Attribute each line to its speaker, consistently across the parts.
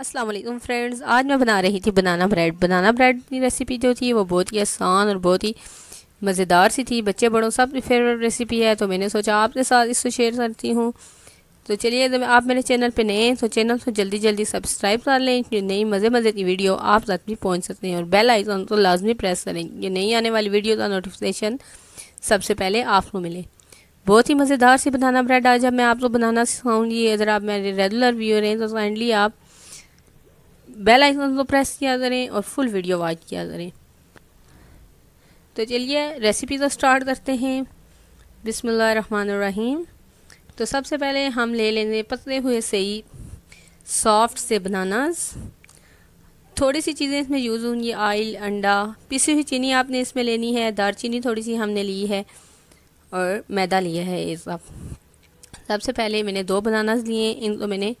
Speaker 1: Aslam friends आज मैं बना रही थी बनाना ब्रेड बनाना ब्रेड की रेसिपी जो थी वो बहुत ही आसान और बहुत ही मज़ेदार सी थी बच्चे बड़ों सब की फेवरेट रेसिपी है तो मैंने सोचा आपके साथ इसको शेयर करती हूँ तो चलिए जब आप मेरे चैनल पे नए हैं तो चैनल को जल्दी जल्दी सब्सक्राइब कर लें नई मज़े मज़े की वीडियो आप तक भी पहुँच सकते हैं और बेल आइकन तो लाजमी प्रेस करें ये नई आने वाली वीडियो का नोटिफिकेशन सबसे पहले आपको मिले बहुत ही मज़ेदार सी बनाना ब्रेड आज मैं आपको बनाना सिखाऊंगी अगर आप मेरे रेगुलर व्यूअर हैं तो काइंडली आप बेल आइकन को प्रेस किया करें और फुल वीडियो वॉच किया करें तो चलिए रेसिपी को स्टार्ट करते हैं बिसमीम तो सबसे पहले हम ले लेंगे पतले हुए सही सॉफ्ट से बनानास थोड़ी सी चीज़ें इसमें यूज़ होंगी आयल अंडा पिसी हुई चीनी आपने इसमें लेनी है दार चीनी थोड़ी सी हमने ली है और मैदा लिया है ये सब सबसे पहले मैंने दो बनानास लिए इनको मैंने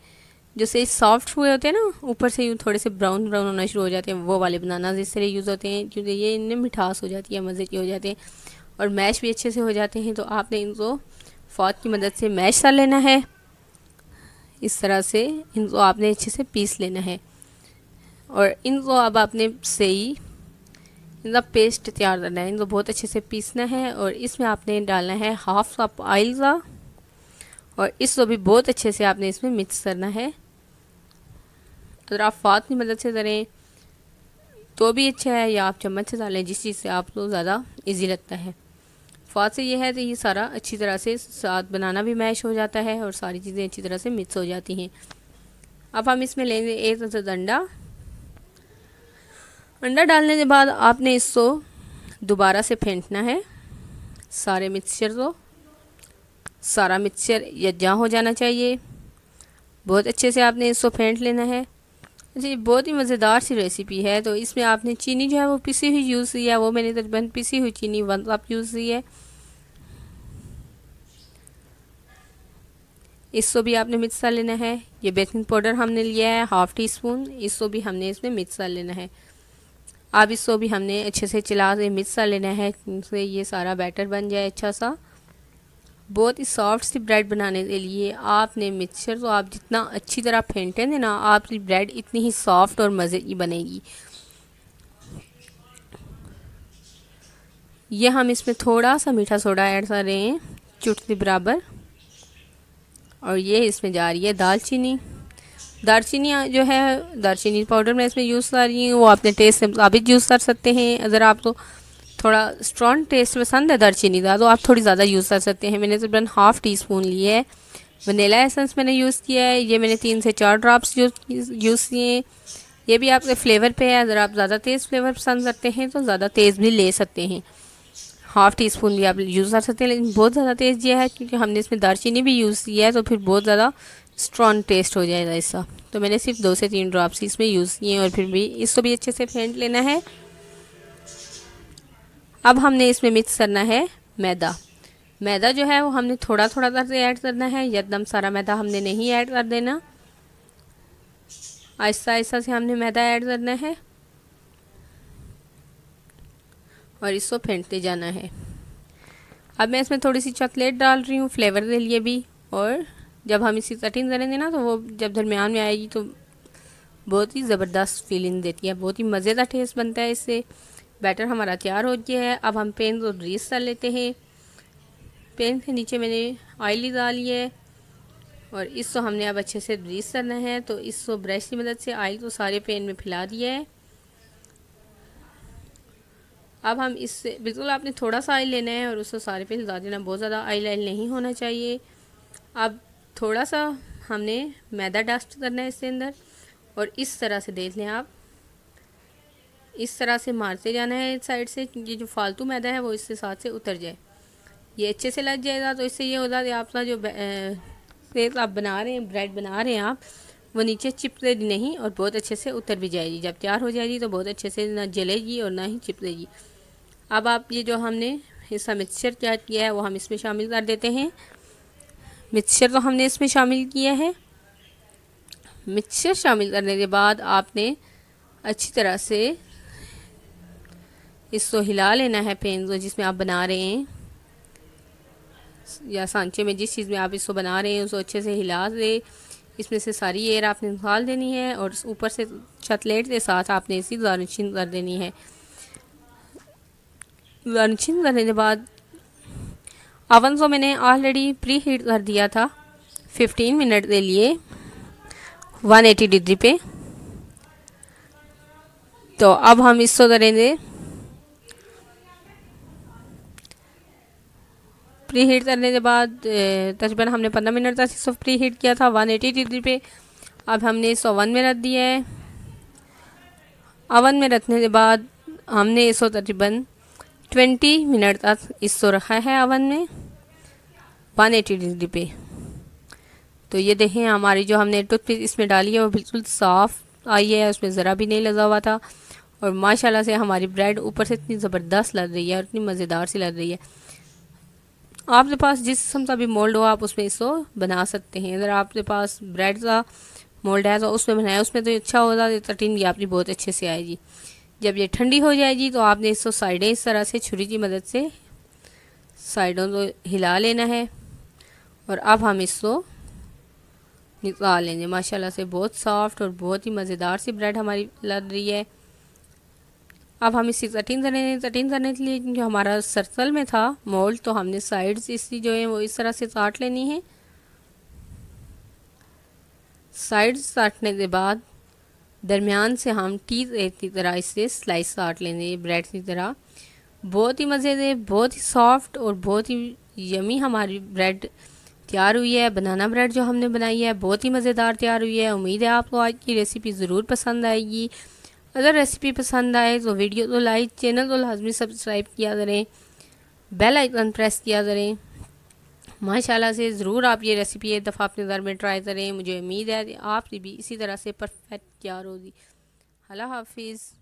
Speaker 1: जो से सॉफ्ट हुए होते हैं ना ऊपर से यूँ थोड़े से ब्राउन ब्राउन होना शुरू हो जाते हैं वो वाले बनाना इस तरह यूज़ होते हैं क्योंकि ये इनमें मिठास हो जाती है मज़े के हो जाते हैं और मैश भी अच्छे से हो जाते हैं तो आपने इनको फौत की मदद से मैश कर लेना है इस तरह से इनको आपने अच्छे से पीस लेना है और इनको अब आपने सही इनका पेस्ट तैयार करना है इनको बहुत अच्छे से पीसना है और इसमें आपने डालना है हाफ कप ऑयल का और इसको तो भी बहुत अच्छे से आपने इसमें मिक्स करना है अगर आप फात की मदद से करें तो भी अच्छा है या आप चम्मच से डालें जिस चीज़ से आपको तो ज़्यादा इजी लगता है फात से यह है तो ये सारा अच्छी तरह से साथ बनाना भी मैश हो जाता है और सारी चीज़ें अच्छी तरह से मिक्स हो जाती हैं अब हम इसमें लेंगे एक नजर अंडा अंडा डालने के बाद आपने इसको दोबारा से फेंटना है सारे मिक्सचर को सारा मिक्सचर यज्जा हो जाना चाहिए बहुत अच्छे से आपने इसको फेंट लेना है अच्छा ये बहुत ही मज़ेदार सी रेसिपी है तो इसमें आपने चीनी जो है वो पिसी हुई यूज़ की है वो मैंने तकरीबन तो पिसी हुई चीनी वन कप यूज़ की है इसको भी आपने मिक्स कर लेना है ये बेकिंग पाउडर हमने लिया है हाफ़ टी स्पून इसको भी हमने इसमें मिक्स कर लेना है अब इसको भी हमने अच्छे से चला के मिक्स कर लेना है जिससे ये सारा बैटर बन जाए अच्छा सा बहुत ही सॉफ्ट सी ब्रेड बनाने के लिए आपने मिक्सचर तो आप जितना अच्छी तरह फेंटेंगे ना आपकी ब्रेड इतनी ही सॉफ्ट और मज़े की बनेगी ये हम इसमें थोड़ा सा मीठा सोडा ऐड कर रहे हैं चुटकी बराबर और ये इसमें जा रही है दालचीनी दालचीनी जो है दालचीनी पाउडर मैं इसमें यूज़ कर रही हूँ वो अपने टेस्ट के मुताबिक यूज़ कर सकते हैं अगर आप तो थोड़ा स्ट्रॉन्ग टेस्ट पसंद है दालचीनी का तो आप थोड़ी ज़्यादा यूज़ कर सकते हैं मैंने तकरीबन हाफ़ टी स्पून लिया है वनीला एसेंस मैंने यूज़ किया है ये मैंने तीन से चार ड्रॉप्स यूज़ किए हैं ये भी आपके फ्लेवर पे है अगर आप ज़्यादा तेज़ फ्लेवर पसंद करते हैं तो ज़्यादा तेज़ भी ले सकते हैं हाफ़ टी स्पून भी आप यूज़ कर सकते हैं लेकिन बहुत ज़्यादा तेज़ दिया है क्योंकि हमने इसमें दालचीनी भी यूज़ किया है तो फिर बहुत ज़्यादा स्ट्रॉन्ग टेस्ट हो जाएगा इसका तो मैंने सिर्फ दो से तीन ड्रॉप्स इसमें यूज़ किए हैं और फिर भी इसको भी अच्छे से फेंट लेना है अब हमने इसमें मिक्स करना है मैदा मैदा जो है वो हमने थोड़ा थोड़ा करके ऐड करना है यदम सारा मैदा हमने नहीं ऐड कर देना आहिस्ता आहिस्ता से हमने मैदा ऐड करना है और इसको फेंटते जाना है अब मैं इसमें थोड़ी सी चॉकलेट डाल रही हूँ फ्लेवर के लिए भी और जब हम इसी कटिंग करेंगे ना तो वो जब दरमियान में आएगी तो बहुत ही ज़बरदस्त फीलिंग देती है बहुत ही मज़ेदार टेस्ट बनता है इससे बैटर हमारा तैयार हो गया है अब हम पेन को ग्रीस कर लेते हैं पेन के नीचे मैंने ऑयल डाली है और इसको हमने अब अच्छे से ग्रीस करना है तो इसको ब्रश की मदद से ऑयल को सारे पेन में फैला दिया है अब हम इससे बिल्कुल आपने थोड़ा सा ऑयल लेना है और उसको सारे पे लगा देना बहुत ज़्यादा ऑयल ऑयल नहीं होना चाहिए अब थोड़ा सा हमने मैदा डस्ट करना है इसके अंदर और इस तरह से देख लें आप इस तरह से मारते जाना है इस साइड से ये जो फालतू मैदा है वो इसके साथ से उतर जाए ये अच्छे से लग जाएगा तो इससे ये होता कि आपका जो प्लेट आप बना रहे हैं ब्रेड बना रहे हैं आप वो नीचे चिपलेगी नहीं और बहुत अच्छे से उतर भी जाएगी जब तैयार हो जाएगी तो बहुत अच्छे से ना जलेगी और ना ही चिपलेगी अब आप ये जो हमने हिस्सा मिक्सचर क्या किया है वो हम इसमें शामिल कर देते हैं मिक्सचर तो हमने इसमें शामिल किया है मिक्सचर शामिल करने के बाद आपने अच्छी तरह से इसको हिला लेना है पेन जो जिसमें आप बना रहे हैं या सांचे में जिस चीज़ में आप इसको बना रहे हैं उसको अच्छे से हिला दे इसमें से सारी एयर आपने निकाल देनी है और ऊपर से लेट के साथ आपने इसी गार्निशिंग कर देनी है गार्निशिंग करने के बाद अवन को मैंने ऑलरेडी प्री हीट कर दिया था 15 मिनट के लिए 180 डिग्री पे तो अब हम इसको करेंगे प्री हीट करने के बाद तकरीबन हमने पंद्रह मिनट तक इसको प्री हीट किया था वन एटी डिग्री पे अब हमने इसको ओवन में रख दिया है ओवन में रखने के बाद हमने इसको तकरीबन ट्वेंटी मिनट तक इसको रखा है ओवन में वन एटी डिग्री पे तो ये देखें हमारी जो हमने टूथपेस्ट इसमें डाली है वो बिल्कुल साफ़ आई है उसमें ज़रा भी नहीं लगा हुआ था और माशाल्लाह से हमारी ब्रेड ऊपर से इतनी ज़बरदस्त लग रही है और इतनी मज़ेदार सी लग रही है आपके पास जिस किस्म का भी मोल्ड हो आप उसमें इसको बना सकते हैं अगर आपके पास ब्रेड का मोल्ड है तो उसमें बनाया उसमें तो अच्छा होगा ये कटिंग भी आपकी बहुत अच्छे से आएगी जब ये ठंडी हो जाएगी तो आपने इसको साइडें इस तरह से छुरी की मदद से साइडों को हिला लेना है और अब हम इसको निकाल लेंगे माशाल्लाह से बहुत सॉफ्ट और बहुत ही मज़ेदार सी ब्रेड हमारी लग रही है अब हम इसे कटिंग करने कटिंग करने के लिए जो हमारा सर्कल में था मोल्ड तो हमने साइड्स इसी जो है वो इस तरह से काट लेनी है साइड्स काटने के बाद दरमियान से हम टी की तरह इसे स्लाइस काट लेंगे ब्रेड की तरह बहुत ही मज़ेदार बहुत ही सॉफ्ट और बहुत ही यमी हमारी ब्रेड तैयार हुई है बनाना ब्रेड जो हमने बनाई है बहुत ही मज़ेदार तैयार हुई है उम्मीद है आपको आज की रेसिपी ज़रूर पसंद आएगी अगर रेसिपी पसंद आए तो वीडियो तो को लाइक चैनल तो लाजमी सब्सक्राइब किया करें बेल आइकन प्रेस किया करें माशाल्लाह से ज़रूर आप ये रेसिपी एक दफ़ा अपने घर में ट्राई करें मुझे उम्मीद है आप भी इसी तरह से परफेक्ट तैयार होगी अल्लाह हाफिज़